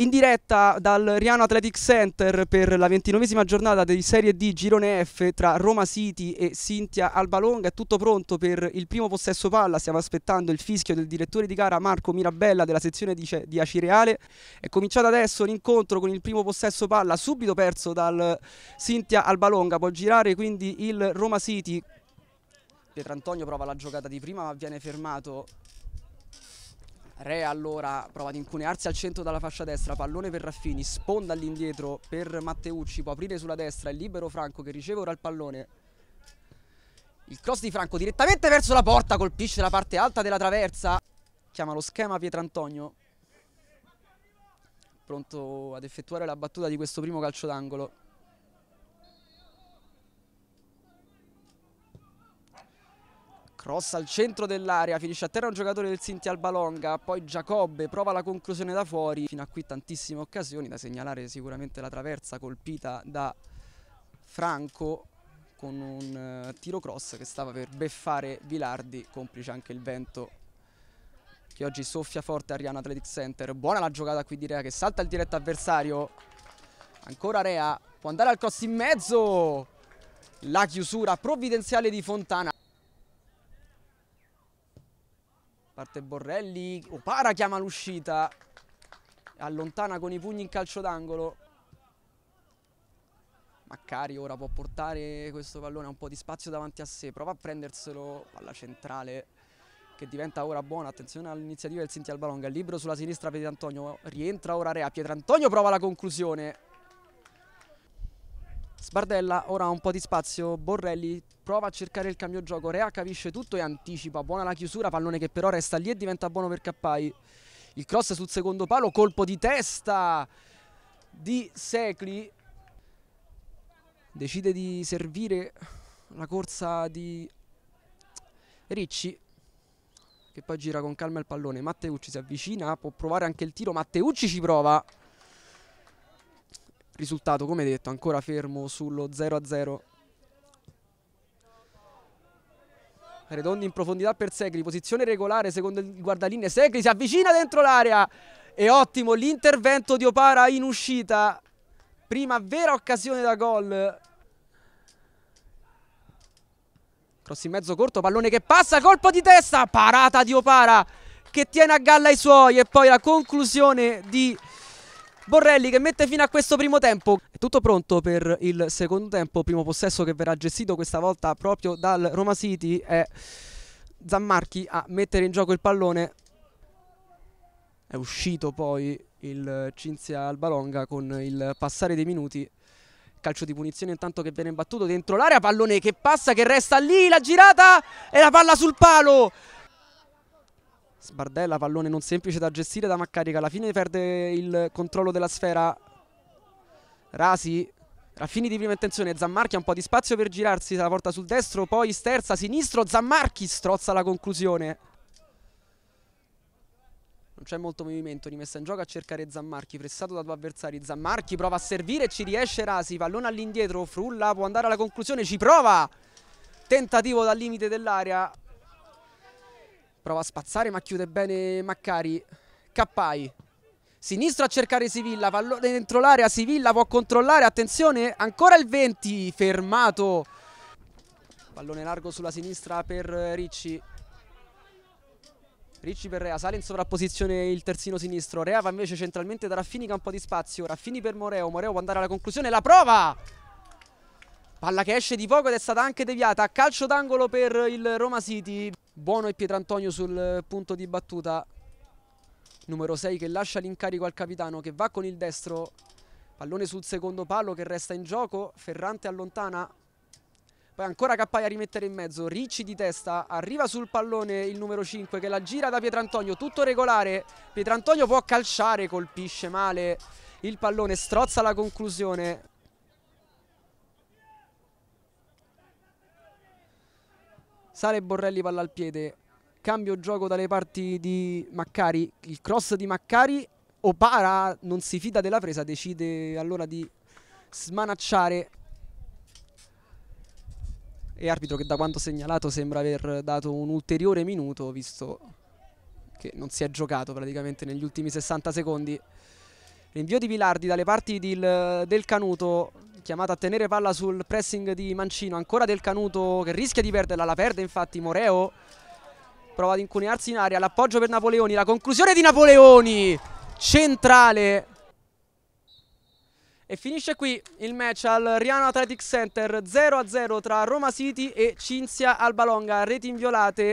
in diretta dal Riano Athletic Center per la ventinovesima giornata di Serie D Girone F tra Roma City e Cintia Albalonga. È tutto pronto per il primo possesso palla, stiamo aspettando il fischio del direttore di gara Marco Mirabella della sezione di, di Acireale. È cominciato adesso l'incontro con il primo possesso palla, subito perso dal Cintia Albalonga, può girare quindi il Roma City. Pietrantonio prova la giocata di prima ma viene fermato Re allora prova ad incunearsi al centro dalla fascia destra, pallone per Raffini, sponda all'indietro per Matteucci, può aprire sulla destra, il libero Franco che riceve ora il pallone. Il cross di Franco direttamente verso la porta, colpisce la parte alta della traversa, chiama lo schema Pietrantonio, pronto ad effettuare la battuta di questo primo calcio d'angolo. Cross al centro dell'area, finisce a terra un giocatore del Sinti Albalonga, poi Giacobbe prova la conclusione da fuori. Fino a qui tantissime occasioni, da segnalare sicuramente la traversa colpita da Franco con un eh, tiro cross che stava per beffare Vilardi, complice anche il vento che oggi soffia forte a Riano Athletic Center. Buona la giocata qui di Rea che salta il diretto avversario. Ancora Rea, può andare al cross in mezzo. La chiusura provvidenziale di Fontana. Parte Borrelli, Opara chiama l'uscita, allontana con i pugni in calcio d'angolo. Maccari ora può portare questo pallone a un po' di spazio davanti a sé, prova a prenderselo alla centrale che diventa ora buona, attenzione all'iniziativa del Sinti Albalonga, libro sulla sinistra Antonio, rientra ora Rea, Pietrantonio prova la conclusione, Bardella ora ha un po' di spazio, Borrelli prova a cercare il cambio gioco, Rea capisce tutto e anticipa, buona la chiusura, pallone che però resta lì e diventa buono per Cappai. Il cross sul secondo palo, colpo di testa di Secli. Decide di servire la corsa di Ricci che poi gira con calma il pallone. Matteucci si avvicina, può provare anche il tiro, Matteucci ci prova risultato come detto ancora fermo sullo 0 a 0 Redondi in profondità per Segri, posizione regolare secondo il guardalinee, Segri si avvicina dentro l'area e ottimo l'intervento di Opara in uscita, prima vera occasione da gol. Cross in mezzo corto, pallone che passa, colpo di testa, parata di Opara che tiene a galla i suoi e poi la conclusione di Borrelli che mette fine a questo primo tempo. È tutto pronto per il secondo tempo, primo possesso che verrà gestito questa volta proprio dal Roma City. È Zammarchi a mettere in gioco il pallone. È uscito poi il Cinzia Albalonga con il passare dei minuti calcio di punizione intanto che viene imbattuto dentro l'area, pallone che passa, che resta lì, la girata e la palla sul palo Sbardella, pallone non semplice da gestire da Maccarica, alla fine perde il controllo della sfera Rasi, Raffini di prima intenzione, Zammarchi ha un po' di spazio per girarsi, la porta sul destro, poi sterza, sinistro, Zammarchi strozza la conclusione. Non c'è molto movimento, rimessa in gioco a cercare Zammarchi, pressato da due avversari, Zammarchi prova a servire, ci riesce Rasi, pallone all'indietro, Frulla può andare alla conclusione, ci prova! Tentativo dal limite dell'area, prova a spazzare ma chiude bene Maccari Cappai Sinistro a cercare Sivilla, pallone dentro l'area, Sivilla può controllare, attenzione, ancora il 20, fermato. Pallone largo sulla sinistra per Ricci. Ricci per Rea, sale in sovrapposizione il terzino sinistro, Rea va invece centralmente da Raffini che ha un po' di spazio, Raffini per Moreo, Moreo può andare alla conclusione, la prova! Palla che esce di poco ed è stata anche deviata, calcio d'angolo per il Roma City. Buono e Pietrantonio sul eh, punto di battuta. Numero 6 che lascia l'incarico al capitano che va con il destro. Pallone sul secondo palo che resta in gioco. Ferrante allontana. Poi ancora Cappai a rimettere in mezzo. Ricci di testa. Arriva sul pallone il numero 5 che la gira da Pietrantonio. Tutto regolare. Pietrantonio può calciare. Colpisce male il pallone. Strozza la conclusione. Sale Borrelli palla al piede. Cambio gioco dalle parti di Maccari. Il cross di Maccari. Opara non si fida della presa. Decide allora di smanacciare. E arbitro che da quanto segnalato sembra aver dato un ulteriore minuto visto che non si è giocato praticamente negli ultimi 60 secondi. Rinvio di Vilardi dalle parti di, del Canuto chiamato a tenere palla sul pressing di Mancino, ancora del Canuto che rischia di perderla, la perde infatti Moreo, prova ad incunearsi in aria, l'appoggio per Napoleoni, la conclusione di Napoleoni, centrale. E finisce qui il match al Riano Athletic Center 0-0 tra Roma City e Cinzia Albalonga, reti inviolate.